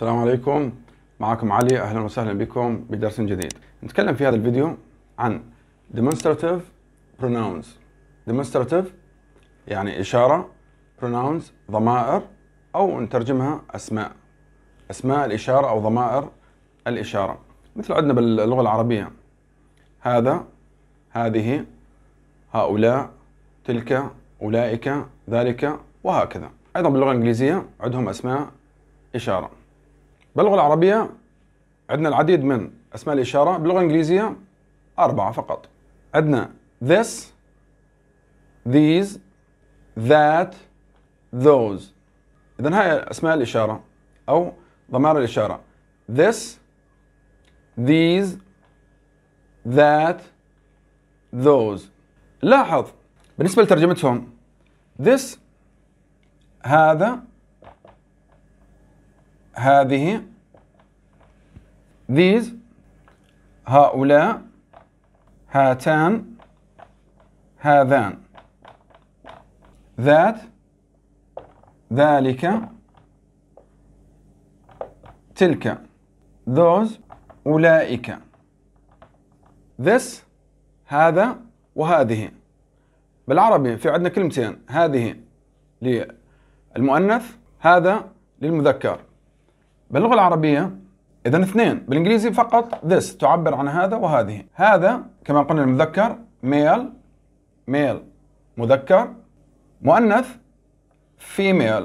السلام عليكم معكم علي اهلا وسهلا بكم بدرس جديد نتكلم في هذا الفيديو عن demonstrative pronouns demonstrative يعني إشارة pronouns ضمائر أو نترجمها أسماء أسماء الإشارة أو ضمائر الإشارة مثل عندنا باللغة العربية هذا هذه هؤلاء تلك أولئك ذلك وهكذا أيضا باللغة الإنجليزية عندهم أسماء إشارة باللغة العربية عندنا العديد من أسماء الإشارة باللغة الإنجليزية أربعة فقط عندنا this these that those إذا هاي أسماء الإشارة أو ضمائر الإشارة this these that those لاحظ بالنسبة لترجمتهم this هذا هذه these هؤلاء هاتان هذان that ذلك تلك those أولئك this هذا وهذه بالعربي في عندنا كلمتين هذه للمؤنث هذا للمذكر باللغة العربية إذا اثنين بالإنجليزي فقط this تعبر عن هذا وهذه هذا كما قلنا المذكر male male مذكر مؤنث female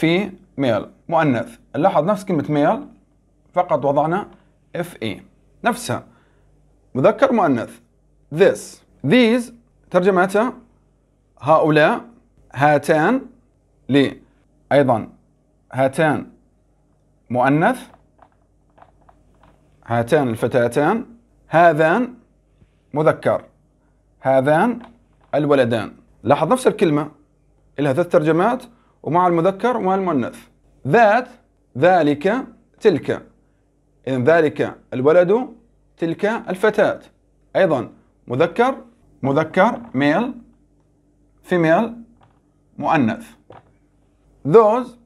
female مؤنث لاحظ نفس كلمة male فقط وضعنا fe نفسها مذكر مؤنث this these ترجمتها هؤلاء هاتان لي أيضا هاتان مؤنث هاتان الفتاتان هذان مذكر هذان الولدان لاحظ نفس الكلمة لها ثلاث ترجمات ومع المذكر ومع المؤنث ذات ذلك تلك إذن ذلك الولد تلك الفتاة أيضا مذكر مذكر ميل فيميل مؤنث those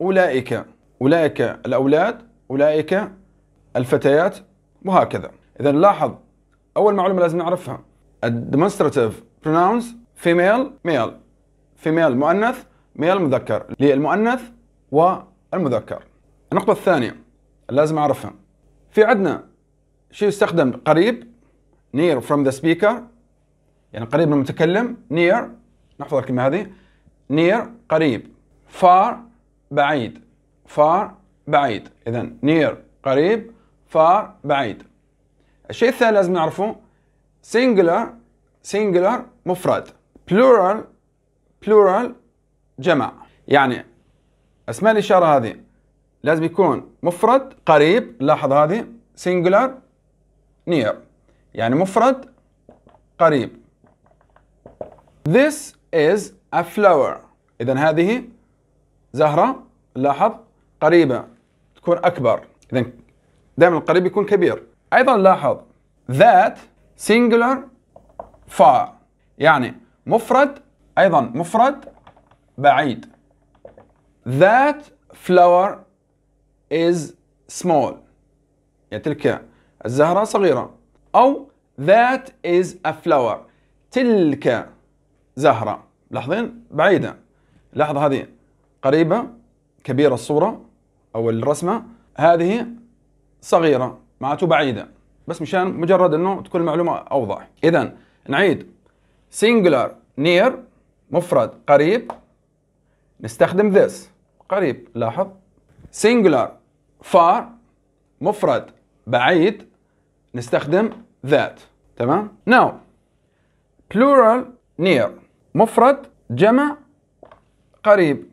أولئك أولئك الأولاد أولئك الفتيات وهكذا إذا لاحظ أول معلومة لازم نعرفها الديمونستراتيف pronouns female male female مؤنث male مذكر للمؤنث والمذكر النقطة الثانية لازم أعرفها في عندنا شيء يستخدم قريب near from the speaker يعني قريب من المتكلم near نحفظ الكلمة هذه near قريب far بعيد far بعيد إذا near قريب far بعيد الشيء الثاني لازم نعرفه singular singular مفرد plural plural جمع يعني اسماء الإشارة هذه لازم يكون مفرد قريب لاحظ هذه singular near يعني مفرد قريب This is a flower إذا هذه زهره لاحظ قريبه تكون اكبر اذا دائما القريب يكون كبير ايضا لاحظ ذات singular far يعني مفرد ايضا مفرد بعيد that flower is small يعني تلك الزهرة صغيرة أو that is a flower تلك زهرة لاحظين بعيدة لاحظ هذه قريبة كبيرة الصورة أو الرسمة هذه صغيرة معناته بعيدة بس مشان مجرد أنه تكون المعلومة أوضح إذا نعيد singular near مفرد قريب نستخدم this قريب لاحظ singular far مفرد بعيد نستخدم that تمام now plural near مفرد جمع قريب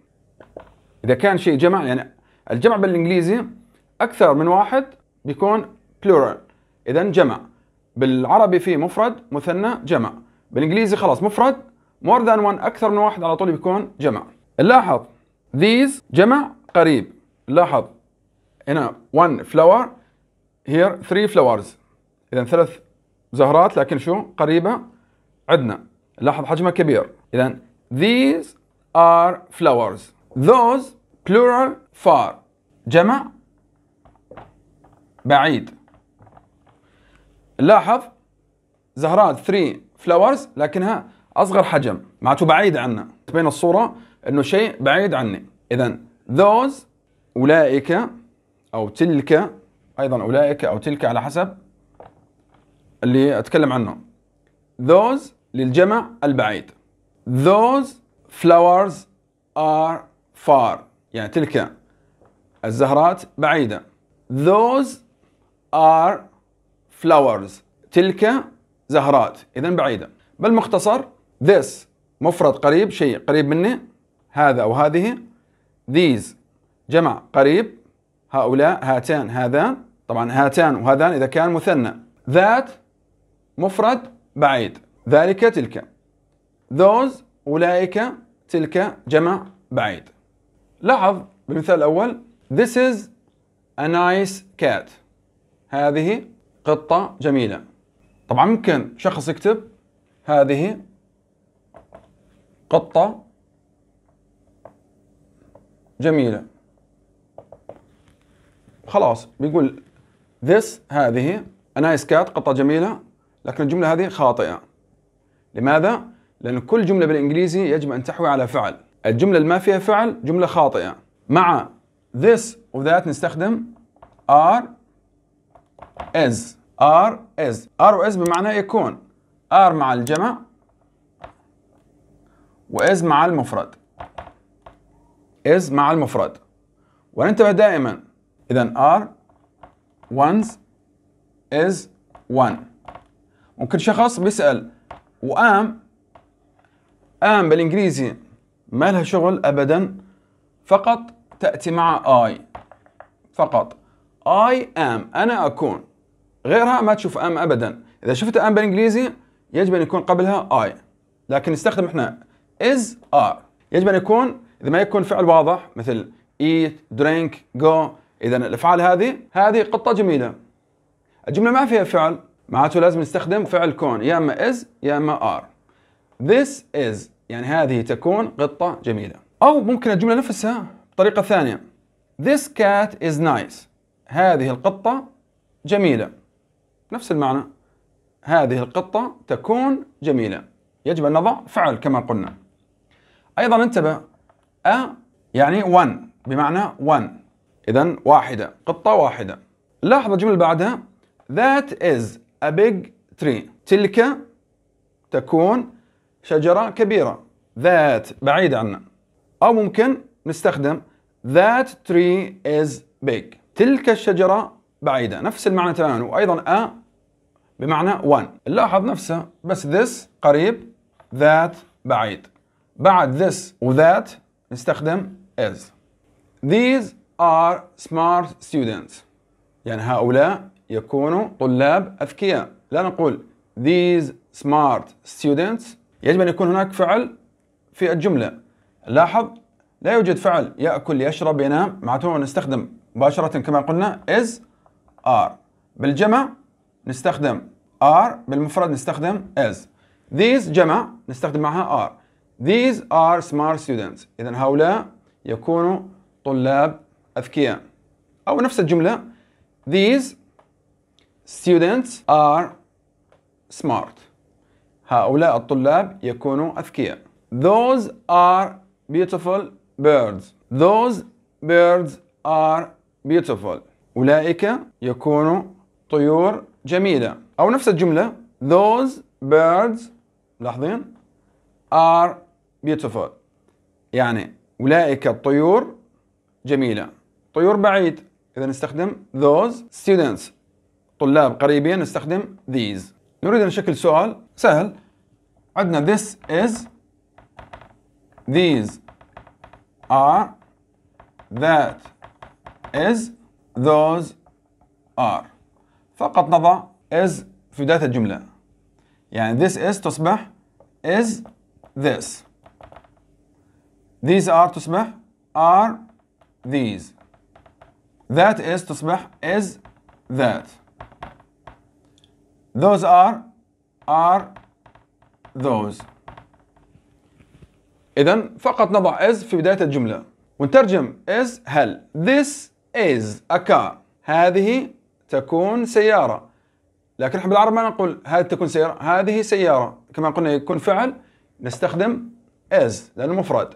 اذا كان شيء جمع يعني الجمع بالانجليزي اكثر من واحد بيكون بلورال اذا جمع بالعربي في مفرد مثنى جمع بالانجليزي خلاص مفرد مور ذان وان اكثر من واحد على طول بيكون جمع نلاحظ these جمع قريب لاحظ هنا one flower here three flowers اذا ثلاث زهرات لكن شو قريبه عندنا لاحظ حجمها كبير اذا these are flowers those plural far جمع بعيد لاحظ زهرات 3 flowers لكنها اصغر حجم معناته بعيد عنا تبين الصوره انه شيء بعيد عني اذا those اولئك او تلك ايضا اولئك او تلك على حسب اللي اتكلم عنه those للجمع البعيد those flowers are far يعني تلك الزهرات بعيدة those are flowers تلك زهرات إذا بعيدة بالمختصر this مفرد قريب شيء قريب مني هذا أو هذه these جمع قريب هؤلاء هاتان هذان طبعا هاتان وهذان إذا كان مثنى ذات مفرد بعيد ذلك تلك those أولئك تلك جمع بعيد لاحظ بالمثال الأول This is a nice cat هذه قطة جميلة طبعا ممكن شخص يكتب هذه قطة جميلة خلاص بيقول this هذه a nice cat قطة جميلة لكن الجملة هذه خاطئة لماذا؟ لأن كل جملة بالإنجليزي يجب أن تحوي على فعل الجملة اللي ما فيها فعل جملة خاطئة مع this that نستخدم are is are is are و is بمعنى يكون are مع الجمع و is مع المفرد is مع المفرد وننتبه دائما إذا are ones is one ممكن شخص بيسأل وام ام بالانجليزي ما لها شغل أبدا فقط تأتي مع اي فقط I am أنا أكون غيرها ما تشوف ام أبدا إذا شفت ام بالإنجليزي يجب أن يكون قبلها اي لكن نستخدم إحنا is are يجب أن يكون إذا ما يكون فعل واضح مثل eat drink go إذا الأفعال هذه هذه قطة جميلة الجملة ما فيها فعل معناته لازم نستخدم فعل كون يا إما is يا إما are This is يعني هذه تكون قطة جميلة أو ممكن الجملة نفسها بطريقة ثانية This cat is nice هذه القطة جميلة نفس المعنى هذه القطة تكون جميلة يجب أن نضع فعل كما قلنا أيضا انتبه أ يعني one بمعنى one إذا واحدة قطة واحدة لاحظ الجملة اللي بعدها That is a big tree تلك تكون شجرة كبيرة that بعيدة عنا أو ممكن نستخدم that tree is big تلك الشجرة بعيدة نفس المعنى تماما وأيضا a بمعنى one نلاحظ نفسه بس this قريب that بعيد بعد this و that نستخدم is these are smart students يعني هؤلاء يكونوا طلاب أذكياء لا نقول these smart students يجب أن يكون هناك فعل في الجملة لاحظ لا يوجد فعل يأكل يشرب ينام معناته نستخدم مباشرة كما قلنا is are بالجمع نستخدم are بالمفرد نستخدم is these جمع نستخدم معها are these are smart students إذا هؤلاء يكونوا طلاب أذكياء أو نفس الجملة these students are smart هؤلاء الطلاب يكونوا أذكياء Those are beautiful birds Those birds are beautiful أولئك يكونوا طيور جميلة أو نفس الجملة Those birds لاحظين are beautiful يعني أولئك الطيور جميلة طيور بعيد إذا نستخدم those students طلاب قريبين نستخدم these نريد أن نشكل سؤال سهل عندنا this is these are that is those are فقط نضع is في بداية الجملة يعني this is تصبح is this these are تصبح are these that is تصبح is that those are are those إذا فقط نضع is في بداية الجملة ونترجم is هل this is a car هذه تكون سيارة لكن احنا بالعرب ما نقول هذه تكون سيارة هذه سيارة كما قلنا يكون فعل نستخدم is لأنه مفرد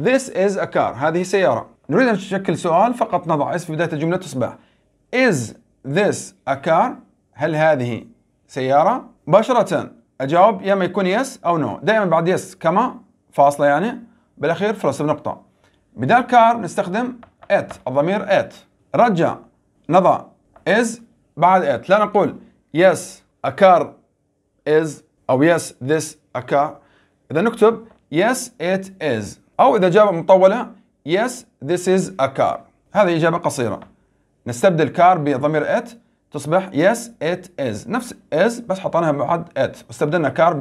This is a car هذه سيارة نريد أن نشكل سؤال فقط نضع is في بداية الجملة تصبح Is this a car؟ هل هذه سياره مباشره اجاوب يا اما يكون يس او نو دائما بعد يس كما فاصله يعني بالاخير فلوس بنقطه بدال كار نستخدم ات الضمير ات رجع نضع از بعد ات لا نقول يس a car is او يس ذس a car اذا نكتب يس ات از او اذا اجابه مطوله يس ذيس از ا كار هذه اجابه قصيره نستبدل كار بضمير ات تصبح يس ات از نفس از بس حطيناها بعد ات واستبدلنا كار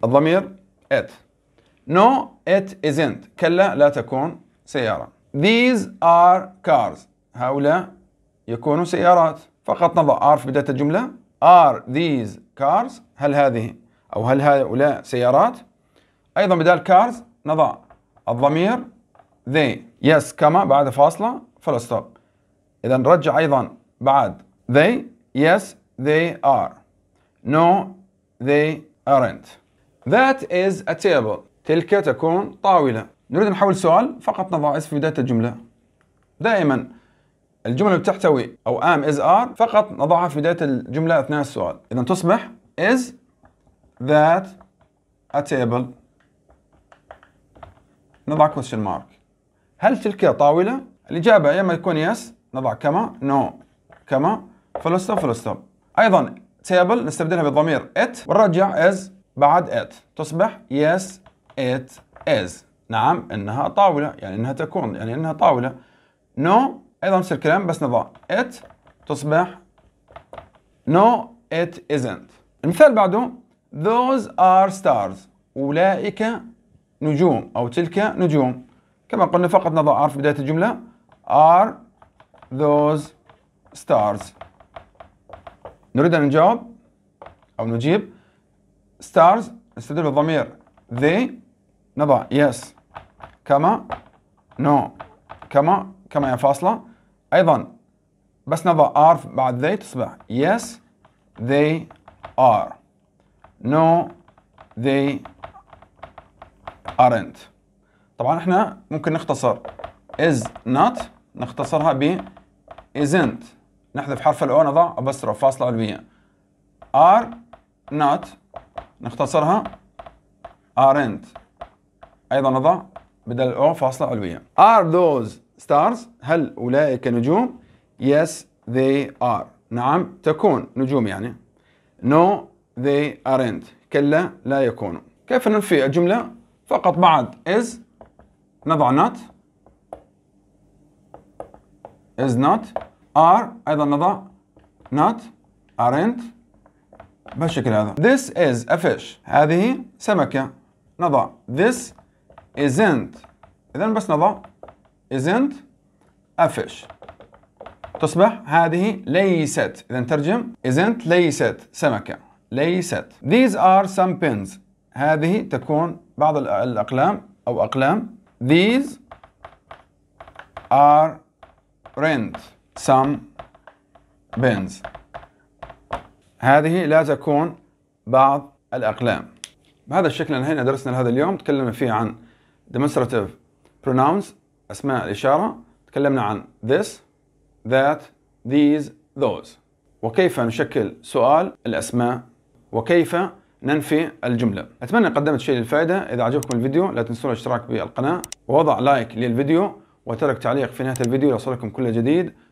بالضمير ات نو ات isn't كلا لا تكون سيارة these are cars هؤلاء يكونوا سيارات فقط نضع are في بداية الجملة are these cars هل هذه أو هل هؤلاء سيارات أيضا بدال cars نضع الضمير they yes كما بعد فاصلة فلا ستوب إذا نرجع أيضا بعد they Yes, they are. No, they aren't. That is a table. تلك تكون طاولة. نريد أن نحول سؤال فقط نضع اس في بداية الجملة. دائما الجملة اللي بتحتوي أو am is are فقط نضعها في بداية الجملة أثناء السؤال. إذا تصبح is that a table نضع question mark. هل تلك طاولة؟ الإجابة يا إما يكون yes نضع كما no كما فول ستوب فول ستوب ايضا تيبل نستبدلها بضمير ات ونرجع از بعد ات تصبح yes it is نعم انها طاوله يعني انها تكون يعني انها طاوله no ايضا نفس الكلام بس نضع it تصبح no it isn't المثال بعده those are stars اولئك نجوم او تلك نجوم كما قلنا فقط نضع r في بدايه الجمله are those stars نريد أن نجاوب أو نجيب stars نستدل بالضمير they نضع yes كما no كما كما يا فاصلة أيضا بس نضع are بعد they تصبح yes they are no they aren't طبعا احنا ممكن نختصر is not نختصرها ب isn't نحذف حرف الأو نضع أبسترة فاصلة علوية ار نوت نختصرها ارنت أيضا نضع بدل الأو فاصلة علوية ار those stars هل أولئك نجوم yes they are نعم تكون نجوم يعني no they aren't كلا لا يكونوا كيف ننفي الجملة فقط بعد is نضع not is not are ايضا نضع not aren't بهالشكل هذا this is a fish هذه سمكة نضع this isn't إذا بس نضع isn't a fish تصبح هذه ليست إذا ترجم isn't ليست سمكة ليست these are some pins هذه تكون بعض الأقلام أو أقلام these are rent some bins هذه لا تكون بعض الأقلام بهذا الشكل انهينا درسنا لهذا اليوم تكلمنا فيه عن demonstrative pronouns أسماء الإشارة تكلمنا عن this that these those وكيف نشكل سؤال الأسماء وكيف ننفي الجملة أتمنى قدمت شيء للفائدة إذا عجبكم الفيديو لا تنسون الاشتراك بالقناة ووضع لايك للفيديو وترك تعليق في نهاية الفيديو ليصلكم كل جديد